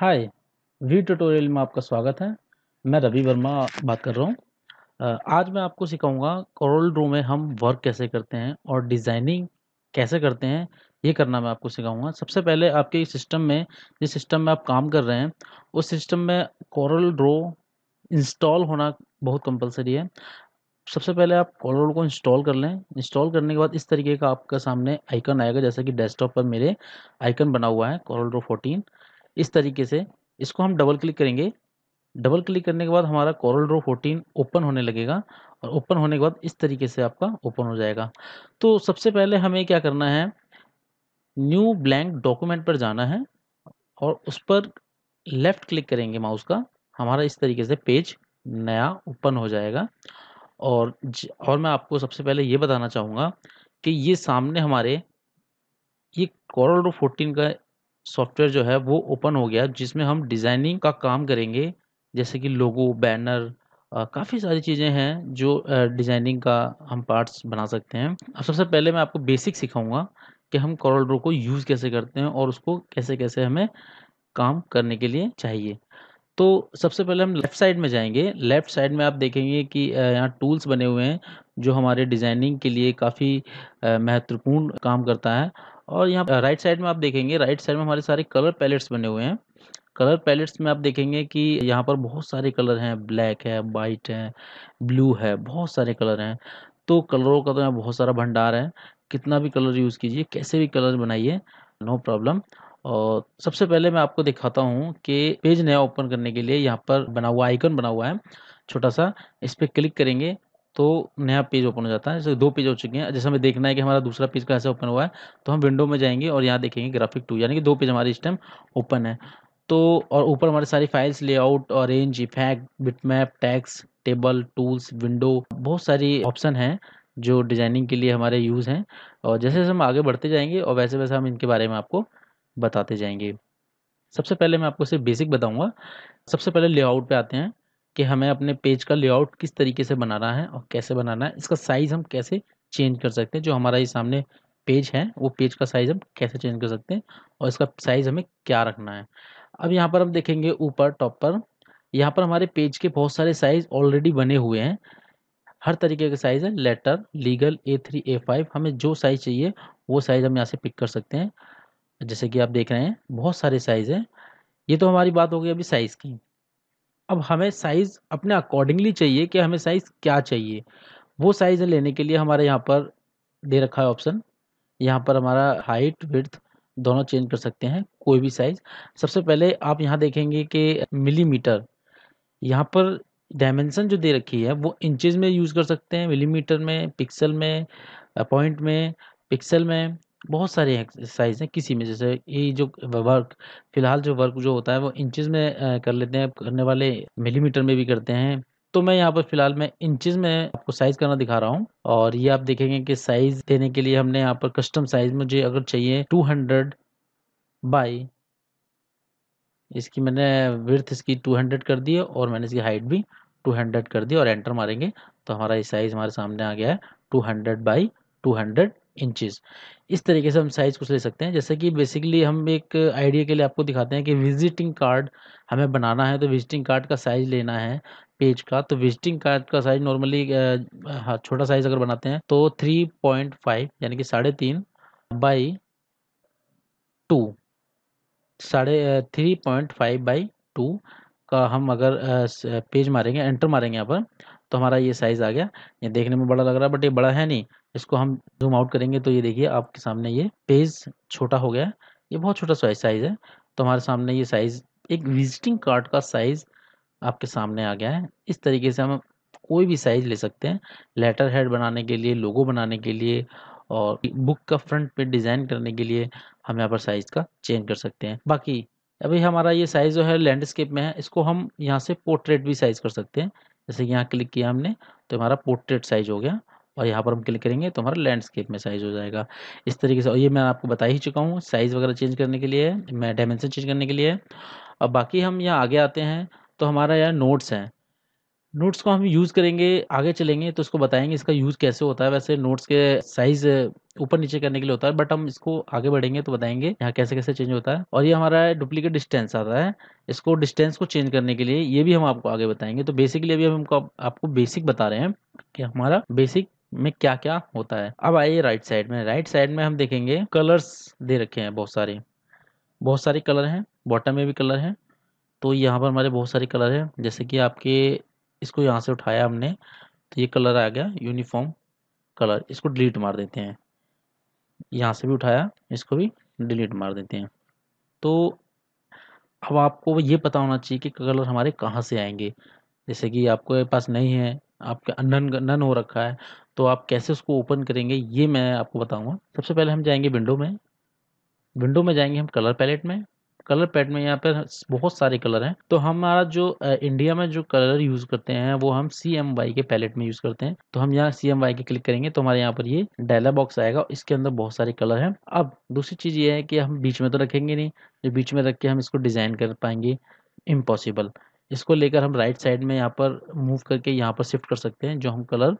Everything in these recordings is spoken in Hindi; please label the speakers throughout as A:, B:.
A: हाय वी ट्यूटोरियल में आपका स्वागत है मैं रवि वर्मा बात कर रहा हूँ आज मैं आपको सिखाऊंगा कॉरल ड्रो में हम वर्क कैसे करते हैं और डिज़ाइनिंग कैसे करते हैं ये करना मैं आपको सिखाऊंगा सबसे पहले आपके सिस्टम में जिस सिस्टम में आप काम कर रहे हैं उस सिस्टम में कॉरल ड्रो इंस्टॉल होना बहुत कंपलसरी है सबसे पहले आप कॉरल को इंस्टॉल कर लें इंस्टॉल करने के बाद इस तरीके का आपका सामने आइकन आएगा जैसा कि डेस्कटॉप पर मेरे आइकन बना हुआ है कॉरल ड्रो फोर्टीन इस तरीके से इसको हम डबल क्लिक करेंगे डबल क्लिक करने के बाद हमारा कॉरल ड्रो 14 ओपन होने लगेगा और ओपन होने के बाद इस तरीके से आपका ओपन हो जाएगा तो सबसे पहले हमें क्या करना है न्यू ब्लैंक डॉक्यूमेंट पर जाना है और उस पर लेफ़्ट क्लिक करेंगे माउस का हमारा इस तरीके से पेज नया ओपन हो जाएगा और और मैं आपको सबसे पहले ये बताना चाहूँगा कि ये सामने हमारे ये कॉरल रो फोर्टीन का सॉफ्टवेयर जो है वो ओपन हो गया जिसमें हम डिज़ाइनिंग का काम करेंगे जैसे कि लोगो बैनर काफ़ी सारी चीज़ें हैं जो डिज़ाइनिंग का हम पार्ट्स बना सकते हैं अब सबसे पहले मैं आपको बेसिक सिखाऊंगा कि हम कॉरल ड्रो को यूज़ कैसे करते हैं और उसको कैसे कैसे हमें काम करने के लिए चाहिए तो सबसे पहले हम लेफ़्ट साइड में जाएंगे लेफ़्ट साइड में आप देखेंगे कि यहाँ टूल्स बने हुए हैं जो हमारे डिज़ाइनिंग के लिए काफ़ी महत्वपूर्ण काम करता है और यहाँ राइट साइड में आप देखेंगे राइट साइड में हमारे सारे कलर पैलेट्स बने हुए हैं कलर पैलेट्स में आप देखेंगे कि यहाँ पर बहुत सारे कलर हैं ब्लैक है वाइट है ब्लू है बहुत सारे कलर हैं तो कलरों का तो यहाँ बहुत सारा भंडार है कितना भी कलर यूज़ कीजिए कैसे भी कलर बनाइए नो प्रॉब्लम और सबसे पहले मैं आपको दिखाता हूँ कि पेज नया ओपन करने के लिए यहाँ पर बना हुआ आइकन बना हुआ है छोटा सा इस पर क्लिक करेंगे तो नया पेज ओपन हो जाता है जैसे दो पेज हो चुके हैं जैसे हमें देखना है कि हमारा दूसरा पेज कैसे ओपन हुआ है तो हम विंडो में जाएंगे और यहाँ देखेंगे ग्राफिक टू यानी कि दो पेज हमारे इस टाइम ओपन है तो और ऊपर हमारे सारी files layout range effect bitmap text table tools window बहुत सारी ऑप्शन हैं जो डिज़ाइनिंग के लिए हमारे यूज़ हैं और जैसे जैसे हम आगे बढ़ते जाएंगे और वैसे वैसे हम इनके बारे में आपको बताते जाएंगे सबसे पहले मैं आपको सिर्फ बेसिक बताऊंगा सबसे पहले लेआउट पे आते हैं कि हमें अपने पेज का लेआउट किस तरीके से बनाना है और कैसे बनाना है इसका साइज़ हम कैसे चेंज कर सकते हैं जो हमारा ये सामने पेज है वो पेज का साइज़ हम कैसे चेंज कर सकते हैं और इसका साइज़ हमें क्या रखना है अब यहाँ पर हम देखेंगे ऊपर टॉप पर यहाँ पर हमारे पेज के बहुत सारे साइज़ ऑलरेडी बने हुए हैं हर तरीके के साइज़ है letter legal A three A five हमें जो साइज़ चाहिए वो साइज़ हम यहाँ से पिक कर सकते हैं जैसे कि आप देख रहे हैं बहुत सारे साइज़ हैं ये तो हमारी बात हो गई अभी साइज़ की अब हमें साइज़ अपने अकॉर्डिंगली चाहिए कि हमें साइज़ क्या चाहिए वो साइज़ लेने के लिए हमारे यहाँ पर दे रखा है ऑप्शन यहाँ पर हमारा हाइट विथ दोनों चेंज कर सकते हैं कोई भी साइज़ सबसे पहले आप यहाँ देखेंगे कि मिलीमीटर यहाँ पर डायमेंशन जो दे रखी है वो इंचज़ में यूज़ कर सकते हैं मिलीमीटर में पिक्सल में पॉइंट में पिक्सल में बहुत सारे एक्सरसाइज हैं किसी में जैसे ये जो वर्क फिलहाल जो वर्क जो होता है वो इंचज में कर लेते हैं करने वाले मिलीमीटर में भी करते हैं तो मैं यहाँ पर फिलहाल मैं इंचज में आपको साइज करना दिखा रहा हूँ और ये आप देखेंगे कि साइज देने के लिए हमने यहाँ पर कस्टम साइज मुझे अगर चाहिए टू हंड्रेड बाई इसकी मैंने विर्थ इसकी टू हंड्रेड कर दी है और मैंने इसकी हाइट भी टू हंड्रेड कर दी और एंटर मारेंगे तो हमारा ये साइज़ हमारे सामने आ गया है two hundred by two hundred inches इस तरीके से हम साइज़ कुछ ले सकते हैं जैसे कि बेसिकली हम एक आइडिया के लिए आपको दिखाते हैं कि विजिटिंग कार्ड हमें बनाना है तो विजिटिंग कार्ड का साइज़ लेना है पेज का तो विजिटिंग कार्ड का साइज़ नॉर्मली हाँ छोटा साइज़ अगर बनाते हैं तो थ्री पॉइंट फाइव यानी कि साढ़े तीन बाई टू साढ़े three point five by two का हम अगर पेज मारेंगे एंटर मारेंगे यहाँ पर तो हमारा ये साइज़ आ गया ये देखने में बड़ा लग रहा है बट ये बड़ा है नहीं इसको हम जूम आउट करेंगे तो ये देखिए आपके सामने ये पेज छोटा हो गया ये बहुत छोटा साइज साइज़ है तो हमारे सामने ये साइज़ एक विजिटिंग कार्ड का साइज़ आपके सामने आ गया है इस तरीके से हम कोई भी साइज़ ले सकते हैं लेटर हेड बनाने के लिए लोगो बनाने के लिए और बुक का फ्रंट पे डिज़ाइन करने के लिए हम यहाँ पर साइज़ का चेंज कर सकते हैं बाकी अभी हमारा ये साइज़ जो है लैंडस्केप में है इसको हम यहाँ से पोर्ट्रेट भी साइज़ कर सकते हैं जैसे यहाँ क्लिक किया हमने तो हमारा पोर्ट्रेट साइज हो गया और यहाँ पर हम क्लिक करेंगे तो हमारा लैंडस्केप में साइज़ हो जाएगा इस तरीके से और ये मैं आपको बता ही चुका हूँ साइज़ वगैरह चेंज करने के लिए मैं डायमेंशन चेंज करने के लिए और बाकी हम यहाँ आगे आते हैं तो हमारा यहाँ नोट्स हैं नोट्स को हम यूज़ करेंगे आगे चलेंगे तो इसको बताएंगे इसका यूज़ कैसे होता है वैसे नोट्स के साइज़ ऊपर नीचे करने के लिए होता है बट हम इसको आगे बढ़ेंगे तो बताएंगे यहाँ कैसे कैसे चेंज होता है और ये हमारा डुप्लीकेट डिस्टेंस आता है इसको डिस्टेंस को चेंज करने के लिए ये भी हम आपको आगे बताएंगे तो बेसिकली अभी हम हमको आपको बेसिक बता रहे हैं कि हमारा बेसिक में क्या क्या होता है अब आइए राइट साइड में राइट साइड में हम देखेंगे कलर्स दे रखे हैं बहुत सारे बहुत सारे कलर हैं बॉटम में भी कलर हैं तो यहाँ पर हमारे बहुत सारे कलर हैं जैसे कि आपके इसको यहाँ से उठाया हमने तो ये कलर आ गया यूनिफॉर्म कलर इसको डिलीट मार देते हैं यहाँ से भी उठाया इसको भी डिलीट मार देते हैं तो अब आपको ये पता होना चाहिए कि कलर हमारे कहाँ से आएंगे जैसे कि आपके पास नहीं है आपके नन नन हो रखा है तो आप कैसे उसको ओपन करेंगे ये मैं आपको बताऊंगा सबसे पहले हम जाएंगे विंडो में विंडो में जाएंगे हम कलर पैलेट में कलर पैड में यहाँ पर बहुत सारे कलर हैं तो हमारा जो इंडिया में जो कलर यूज करते हैं वो हम C M Y K palette में यूज करते हैं तो हम यहाँ C M Y K click करेंगे तो हमारे यहाँ पर ये डायलॉग बॉक्स आएगा इसके अंदर बहुत सारे कलर हैं अब दूसरी चीज़ ये है कि हम बीच में तो रखेंगे नहीं जो बीच में रख के हम इसको डिज़ाइन कर पाएंगे इम्पॉसिबल इसको लेकर हम राइट साइड में यहाँ पर मूव करके यहाँ पर शिफ्ट कर सकते हैं जो हम कलर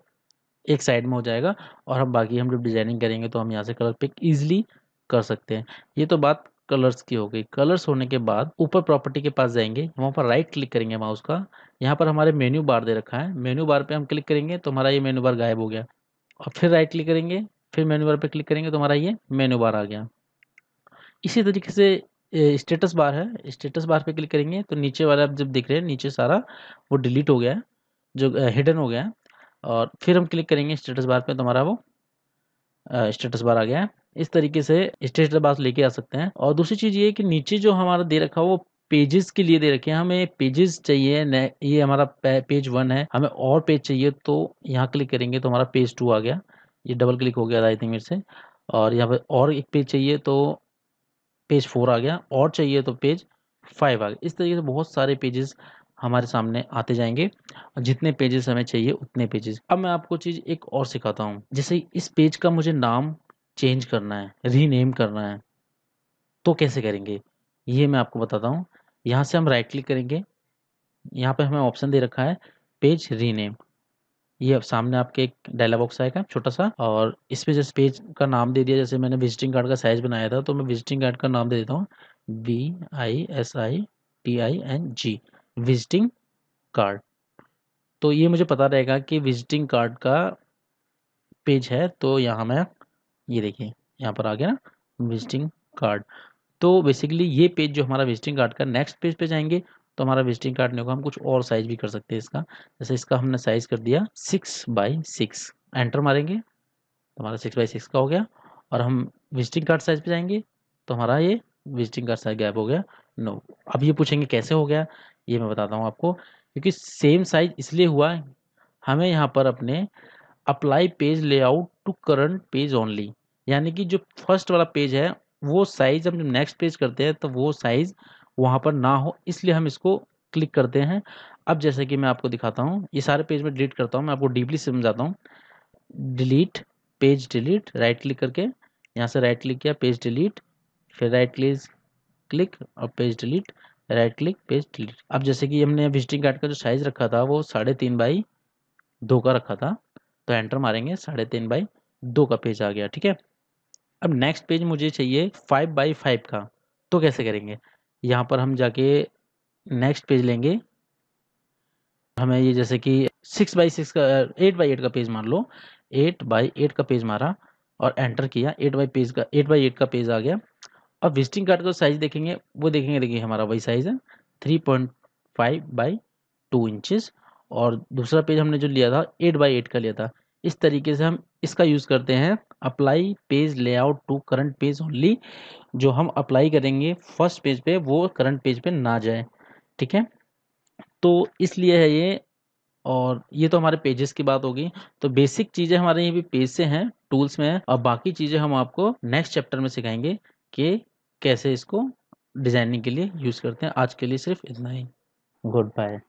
A: एक साइड में हो जाएगा और हम बाकी हम जब डिज़ाइनिंग करेंगे तो हम यहाँ से कलर पिक ईजिली कर सकते हैं ये तो बात कलर्स की हो गई कलर्स होने के बाद ऊपर प्रॉपर्टी के पास जाएंगे वहाँ पर राइट क्लिक करेंगे माउस का यहाँ पर हमारे मेन्यू बार दे रखा है मेन्यू बार पे हम क्लिक करेंगे तो हमारा ये मेन्यू बार गायब हो गया और फिर राइट क्लिक करेंगे फिर मेन्यू बार पे क्लिक करेंगे तो हमारा ये मेन्यू बार आ गया इसी तरीके से स्टेटस बार है स्टेटस बार पे क्लिक करेंगे तो नीचे वाला आप जब दिख रहे हैं नीचे सारा वो डिलीट हो गया है जो हिडन हो गया है और फिर हम क्लिक करेंगे स्टेटस बार पे तो हमारा वो स्टेटस बार आ गया है इस तरीके से स्टेट बास लेके आ सकते हैं और दूसरी चीज़ ये कि नीचे जो हमारा दे रखा है वो पेजेस के लिए दे रखे हैं हमें पेजेस चाहिए ये हमारा पेज वन है हमें और पेज चाहिए तो यहाँ क्लिक करेंगे तो हमारा पेज टू आ गया ये डबल क्लिक हो गया आई थिंक मेरे से और यहाँ पर और एक पेज चाहिए तो पेज फोर आ गया और चाहिए तो पेज फाइव आ गया इस तरीके से बहुत सारे पेजेस हमारे सामने आते जाएंगे और जितने पेजेस हमें चाहिए उतने पेजेस अब मैं आपको चीज़ एक और सिखाता हूँ जैसे इस पेज का मुझे नाम चेंज करना है रीनेम करना है तो कैसे करेंगे ये मैं आपको बताता हूँ यहाँ से हम राइट क्लिक करेंगे यहाँ पे हमें ऑप्शन दे रखा है पेज रीनेम ये अब सामने आपके एक डायलॉग बॉक्स आएगा छोटा सा और इस पे जैसे पेज का नाम दे दिया जैसे मैंने विजिटिंग कार्ड का साइज बनाया था तो मैं विजिटिंग कार्ड का नाम दे देता हूँ V I S I T I N G visiting card तो ये मुझे पता रहेगा कि विजिटिंग कार्ड का पेज है तो यहाँ मैं ये देखिए यहाँ पर आ गया ना विजिटिंग कार्ड तो बेसिकली ये पेज जो हमारा विजिटिंग कार्ड का नेक्स्ट पेज पे जाएंगे तो हमारा विजिटिंग कार्ड नहीं होगा हम कुछ और साइज़ भी कर सकते हैं इसका जैसे इसका हमने साइज़ कर दिया सिक्स बाई सिक्स एंटर मारेंगे तो हमारा सिक्स बाई सिक्स का हो गया और हम विजिटिंग कार्ड साइज़ पे जाएंगे तो हमारा ये विजिटिंग कार्ड साइज गैप हो गया नो no. अब ये पूछेंगे कैसे हो गया ये मैं बताता हूँ आपको क्योंकि सेम साइज इसलिए हुआ हमें यहाँ पर अपने apply page layout to current page only यानी कि जो फर्स्ट वाला पेज है वो साइज़ हम जब नेक्स्ट पेज करते हैं तो वो साइज़ वहाँ पर ना हो इसलिए हम इसको क्लिक करते हैं अब जैसे कि मैं आपको दिखाता हूँ ये सारे पेज में डिलीट करता हूँ मैं आपको डीपली समझाता हूँ delete page delete right click करके यहाँ से राइट क्लिक किया पेज डिलीट फिर राइट क्लिक क्लिक और page delete right click page delete अब जैसे कि हमने विजिटिंग कार्ड का जो साइज़ रखा था वो साढ़े तीन बाई दो का रखा था तो एंटर मारेंगे साढ़े तीन बाई दो का पेज आ गया ठीक है अब नेक्स्ट पेज मुझे चाहिए फाइव बाई फाइव का तो कैसे करेंगे यहाँ पर हम जाके नेक्स्ट पेज लेंगे हमें ये जैसे कि सिक्स बाई सिक्स का एट बाई एट का पेज मान लो एट बाई एट का पेज मारा और एंटर किया एट बाई पेज का एट बाई एट का पेज आ गया अब विजिटिंग कार्ड का साइज़ देखेंगे वो देखेंगे देखिए हमारा वही साइज़ है three point five by two inches और दूसरा पेज हमने जो लिया था एट बाई एट का लिया था इस तरीके से हम इसका यूज़ करते हैं apply page layout to current page only जो हम अप्लाई करेंगे फर्स्ट पेज पे वो करंट पेज पे ना जाए ठीक है तो इसलिए है ये और ये तो हमारे पेजेस की बात होगी तो बेसिक चीज़ें हमारे ये भी पेज से हैं टूल्स में हैं और बाकी चीज़ें हम आपको नेक्स्ट चैप्टर में सिखाएंगे कि कैसे इसको डिज़ाइनिंग के लिए यूज़ करते हैं आज के लिए सिर्फ इतना ही गुड बाय